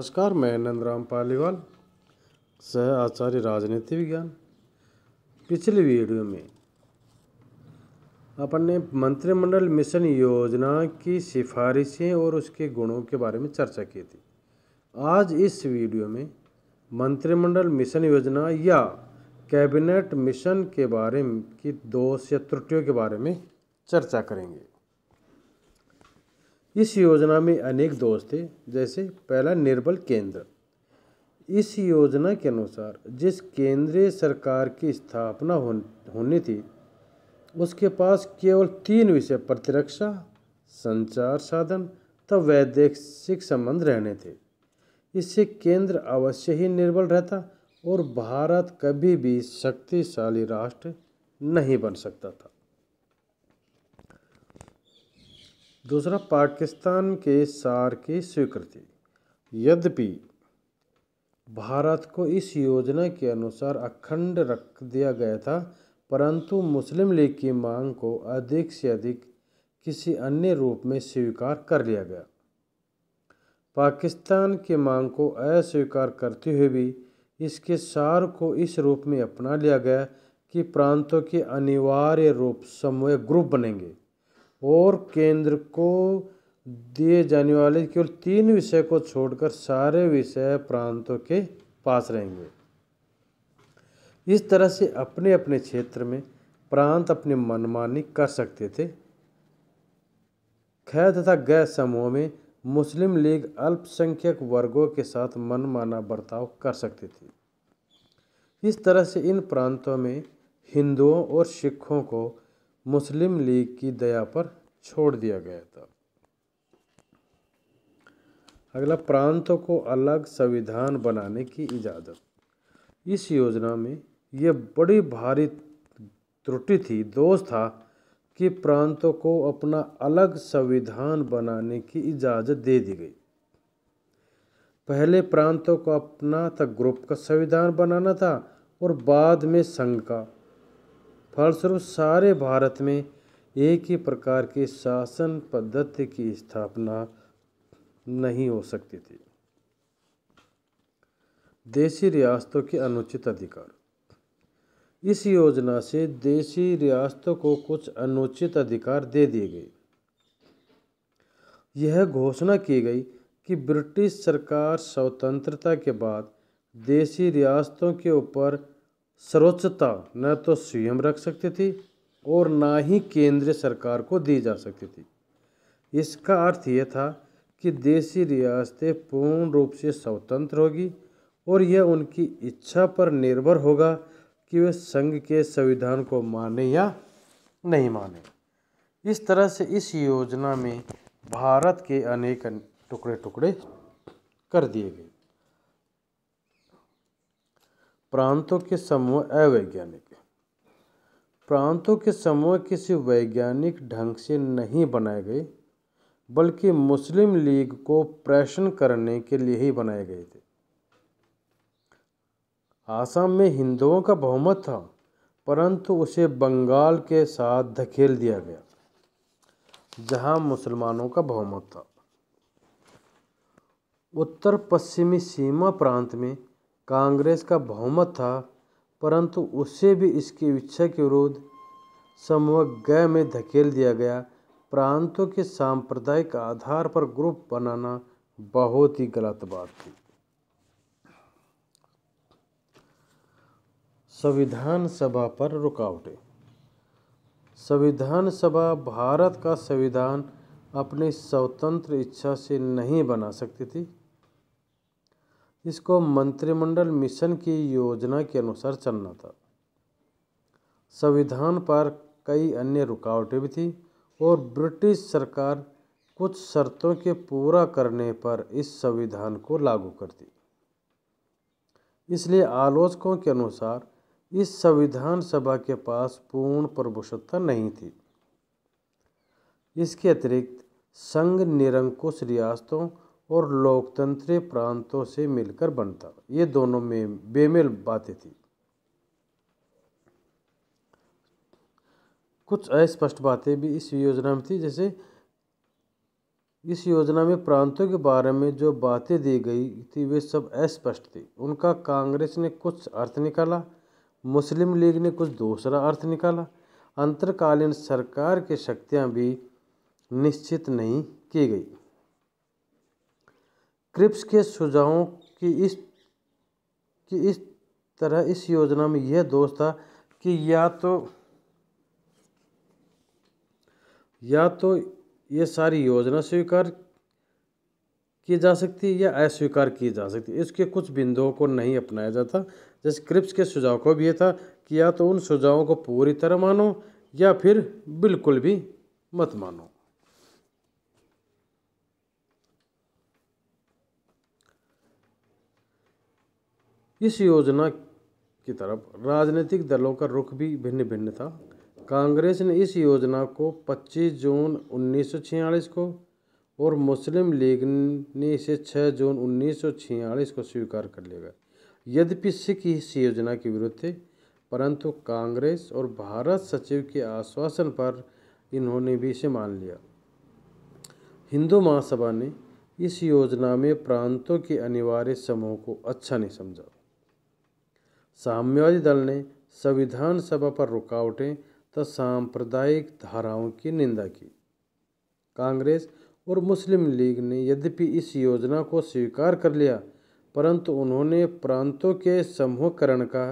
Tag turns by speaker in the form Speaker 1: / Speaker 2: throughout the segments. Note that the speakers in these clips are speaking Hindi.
Speaker 1: नमस्कार मैं नंदराम पालीवाल सह आचार्य राजनीति विज्ञान पिछले वीडियो में अपन ने मंत्रिमंडल मिशन योजना की सिफारिशें और उसके गुणों के बारे में चर्चा की थी आज इस वीडियो में मंत्रिमंडल मिशन योजना या कैबिनेट मिशन के बारे में की दोष या त्रुटियों के बारे में चर्चा करेंगे इस योजना में अनेक दोष थे जैसे पहला निर्बल केंद्र इस योजना के अनुसार जिस केंद्रीय सरकार की स्थापना होनी थी उसके पास केवल तीन विषय प्रतिरक्षा संचार साधन तथा वैदेशिक संबंध रहने थे इससे केंद्र अवश्य ही निर्बल रहता और भारत कभी भी शक्तिशाली राष्ट्र नहीं बन सकता था दूसरा पाकिस्तान के सार की स्वीकृति यद्यपि भारत को इस योजना के अनुसार अखंड रख दिया गया था परंतु मुस्लिम लीग की मांग को अधिक से अधिक किसी अन्य रूप में स्वीकार कर लिया गया पाकिस्तान की मांग को अस्वीकार करते हुए भी इसके सार को इस रूप में अपना लिया गया कि प्रांतों के अनिवार्य रूप समूह ग्रुप बनेंगे और केंद्र को दिए जाने वाले केवल तीन विषय को छोड़कर सारे विषय प्रांतों के पास रहेंगे इस तरह से अपने अपने क्षेत्र में प्रांत अपने मनमानी कर सकते थे खैर तथा गैर समूह में मुस्लिम लीग अल्पसंख्यक वर्गों के साथ मनमाना बर्ताव कर सकती थी इस तरह से इन प्रांतों में हिंदुओं और सिखों को मुस्लिम लीग की दया पर छोड़ दिया गया था अगला प्रांतों को अलग संविधान बनाने की इजाज़त इस योजना में यह बड़ी भारी त्रुटि थी दोष था कि प्रांतों को अपना अलग संविधान बनाने की इजाज़त दे दी गई पहले प्रांतों को अपना तक ग्रुप का संविधान बनाना था और बाद में संघ का फलस्वरूप सारे भारत में एक ही प्रकार की शासन पद्धति की स्थापना नहीं हो सकती थी देशी रियासतों के अनुचित अधिकार इस योजना से देशी रियासतों को कुछ अनुचित अधिकार दे दिए गए यह घोषणा की गई कि ब्रिटिश सरकार स्वतंत्रता के बाद देशी रियासतों के ऊपर सर्वोच्चता न तो स्वयं रख सकती थी और ना ही केंद्र सरकार को दी जा सकती थी इसका अर्थ ये था कि देसी रियासतें पूर्ण रूप से स्वतंत्र होगी और यह उनकी इच्छा पर निर्भर होगा कि वे संघ के संविधान को माने या नहीं माने इस तरह से इस योजना में भारत के अनेक टुकड़े टुकड़े कर दिए गए प्रांतों के समूह अवैज्ञानिक प्रांतों के समूह किसी वैज्ञानिक ढंग से नहीं बनाए गए बल्कि मुस्लिम लीग को प्रश्न करने के लिए ही बनाए गए थे आसाम में हिंदुओं का बहुमत था परंतु उसे बंगाल के साथ धकेल दिया गया जहां मुसलमानों का बहुमत था उत्तर पश्चिमी सीमा प्रांत में कांग्रेस का बहुमत था परंतु उसे भी इसकी इच्छा के विरोध समग्र में धकेल दिया गया प्रांतों के सांप्रदायिक आधार पर ग्रुप बनाना बहुत ही गलत बात थी संविधान सभा पर रुकावटें संविधान सभा भारत का संविधान अपनी स्वतंत्र इच्छा से नहीं बना सकती थी इसको मंत्रिमंडल मिशन की योजना के अनुसार चलना था संविधान पर कई अन्य रुकावटें भी थी और ब्रिटिश सरकार कुछ शर्तों के पूरा करने पर इस संविधान को लागू करती इसलिए आलोचकों के अनुसार इस संविधान सभा के पास पूर्ण प्रभुसत्ता नहीं थी इसके अतिरिक्त संघ निरंकुश रियासतों और लोकतंत्र प्रांतों से मिलकर बनता ये दोनों में बेमेल बातें थी कुछ अस्पष्ट बातें भी इस योजना में थी जैसे इस योजना में प्रांतों के बारे में जो बातें दी गई थी वे सब अस्पष्ट थी उनका कांग्रेस ने कुछ अर्थ निकाला मुस्लिम लीग ने कुछ दूसरा अर्थ निकाला अंतरकालीन सरकार की शक्तियां भी निश्चित नहीं की गई क्रिप्स के सुझावों की इस की इस तरह इस योजना में यह दोष था कि या तो या तो ये सारी योजना स्वीकार की जा सकती है या अस्वीकार की जा सकती है इसके कुछ बिंदुओं को नहीं अपनाया जाता जैसे क्रिप्स के सुझाव को भी यह था कि या तो उन सुझावों को पूरी तरह मानो या फिर बिल्कुल भी मत मानो इस योजना की तरफ राजनीतिक दलों का रुख भी भिन्न भिन्न था कांग्रेस ने इस योजना को 25 जून 1946 को और मुस्लिम लीग ने इसे 6 जून 1946 को स्वीकार कर लिया गया यद्यपि सिख इस योजना के विरुद्ध थे परंतु कांग्रेस और भारत सचिव के आश्वासन पर इन्होंने भी इसे मान लिया हिंदू महासभा ने इस योजना में प्रांतों के अनिवार्य समूह को अच्छा नहीं समझा साम्यवादी दल ने संविधान सभा पर रुकावटें तथा सांप्रदायिक धाराओं की निंदा की कांग्रेस और मुस्लिम लीग ने यद्यपि इस योजना को स्वीकार कर लिया परंतु उन्होंने प्रांतों के समूहकरण का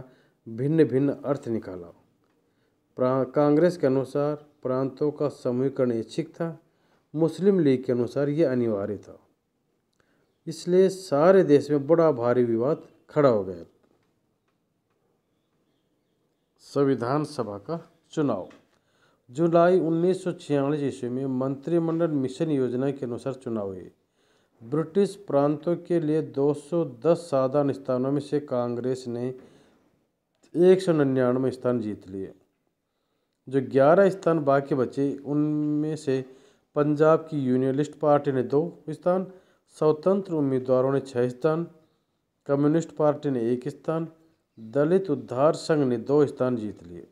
Speaker 1: भिन्न भिन्न अर्थ निकाला कांग्रेस के अनुसार प्रांतों का समूहकरण इच्छिक था मुस्लिम लीग के अनुसार ये अनिवार्य था इसलिए सारे देश में बड़ा भारी विवाद खड़ा हो गया संविधान सभा का चुनाव जुलाई उन्नीस सौ ईस्वी में मंत्रिमंडल मिशन योजना के अनुसार चुनाव हुए ब्रिटिश प्रांतों के लिए 210 साधारण स्थानों में से कांग्रेस ने एक सौ निन्यानवे स्थान जीत लिए जो 11 स्थान बाकी बचे उनमें से पंजाब की यूनियनिस्ट पार्टी ने दो स्थान स्वतंत्र उम्मीदवारों ने छः स्थान कम्युनिस्ट पार्टी ने एक स्थान दलित उद्धार संघ ने दो स्थान जीत लिए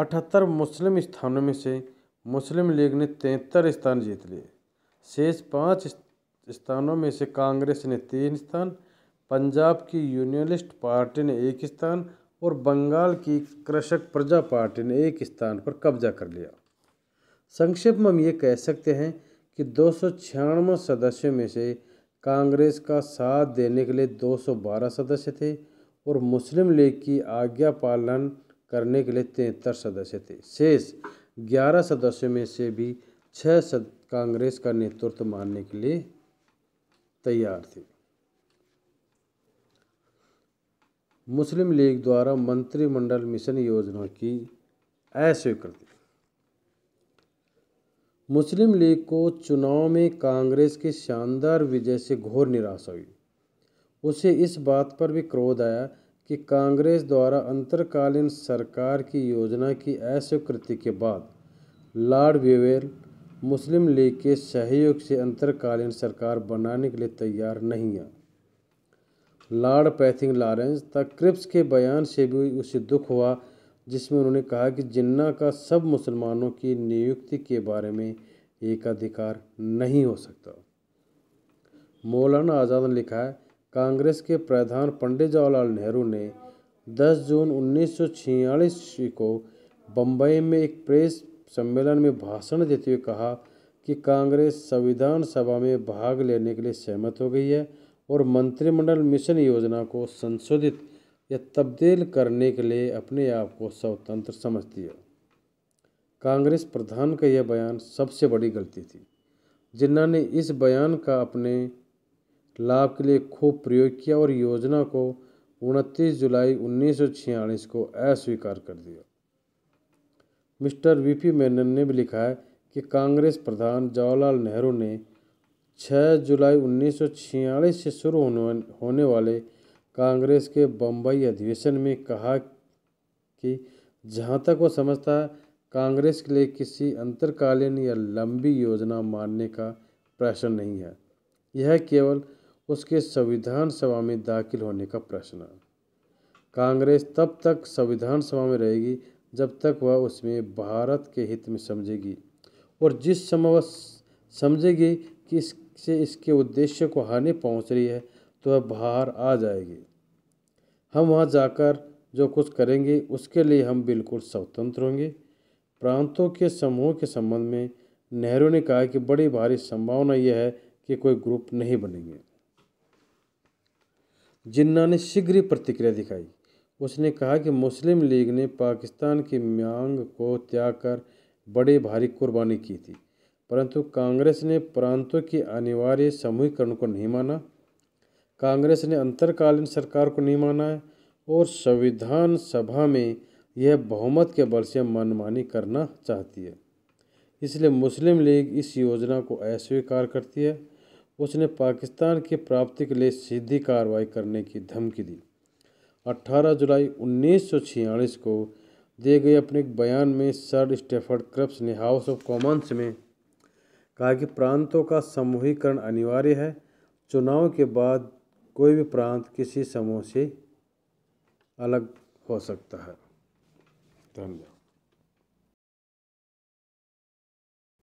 Speaker 1: अठहत्तर मुस्लिम स्थानों में से मुस्लिम लीग ने तिहत्तर स्थान जीत लिए शेष पाँच स्थानों में से कांग्रेस ने तीन स्थान पंजाब की यूनियनिस्ट पार्टी ने एक स्थान और बंगाल की कृषक प्रजा पार्टी ने एक स्थान पर कब्जा कर लिया संक्षिप्त में हम ये कह सकते हैं कि दो सौ सदस्यों में से कांग्रेस का साथ देने के लिए 212 सदस्य थे और मुस्लिम लीग की आज्ञा पालन करने के लिए तिहत्तर सदस्य थे शेष 11 सदस्यों में से भी छः सद कांग्रेस का नेतृत्व मानने के लिए तैयार थे मुस्लिम लीग द्वारा मंत्रिमंडल मिशन योजना की अस्वीकृति मुस्लिम लीग को चुनाव में कांग्रेस की शानदार विजय से घोर निराशा हुई उसे इस बात पर भी क्रोध आया कि कांग्रेस द्वारा अंतरकालीन सरकार की योजना की अस्वीकृति के बाद लॉर्ड व्यूवेल मुस्लिम लीग के सहयोग से अंतरकालीन सरकार बनाने के लिए तैयार नहीं है लॉर्ड पैथिंग लॉरेंस तक क्रिप्स के बयान से भी उसे दुख हुआ जिसमें उन्होंने कहा कि जिन्ना का सब मुसलमानों की नियुक्ति के बारे में एकाधिकार नहीं हो सकता मौलाना आज़ाद ने लिखा है कांग्रेस के प्रधान पंडित जवाहरलाल नेहरू ने 10 जून 1946 को बम्बई में एक प्रेस सम्मेलन में भाषण देते हुए कहा कि कांग्रेस संविधान सभा में भाग लेने के लिए सहमत हो गई है और मंत्रिमंडल मिशन योजना को संशोधित या तब्दील करने के लिए अपने आप को स्वतंत्र समझती है कांग्रेस प्रधान का यह बयान सबसे बड़ी गलती थी जिन्ना ने इस बयान का अपने लाभ के लिए खूब प्रयोग किया और योजना को उनतीस जुलाई 1946 को अस्वीकार कर दिया मिस्टर वीपी मेनन ने भी लिखा है कि कांग्रेस प्रधान जवाहरलाल नेहरू ने 6 जुलाई 1946 से शुरू होने वाले कांग्रेस के बम्बई अधिवेशन में कहा कि जहाँ तक वो समझता है कांग्रेस के लिए किसी अंतरकालीन या लंबी योजना मानने का प्रश्न नहीं है यह केवल उसके संविधान सभा में दाखिल होने का प्रश्न है कांग्रेस तब तक संविधान सभा में रहेगी जब तक वह उसमें भारत के हित में समझेगी और जिस समय वह समझेगी कि इससे इसके उद्देश्य को हानि पहुंच रही है तो वह बाहर आ जाएगी हम वहाँ जाकर जो कुछ करेंगे उसके लिए हम बिल्कुल स्वतंत्र होंगे प्रांतों के समूह के संबंध में नेहरू ने कहा कि बड़ी भारी संभावना यह है कि कोई ग्रुप नहीं बनेंगे जिन्ना ने शीघ्र ही प्रतिक्रिया दिखाई उसने कहा कि मुस्लिम लीग ने पाकिस्तान की मांग को त्याग कर बड़ी भारी कुर्बानी की थी परंतु कांग्रेस ने प्रांतों के अनिवार्य समूहीकरण को नहीं माना कांग्रेस ने अंतरकालीन सरकार को नहीं माना है और संविधान सभा में यह बहुमत के बल से मनमानी करना चाहती है इसलिए मुस्लिम लीग इस योजना को अस्वीकार करती है उसने पाकिस्तान की प्राप्ति के लिए सीधी कार्रवाई करने की धमकी दी 18 जुलाई 1946 को दिए गए अपने एक बयान में सर स्टेफर्ड क्रप्स ने हाउस ऑफ कॉमन्स में कहा कि प्रांतों का समूहीकरण अनिवार्य है चुनाव के बाद कोई भी प्रांत किसी समूह से अलग हो सकता है धन्यवाद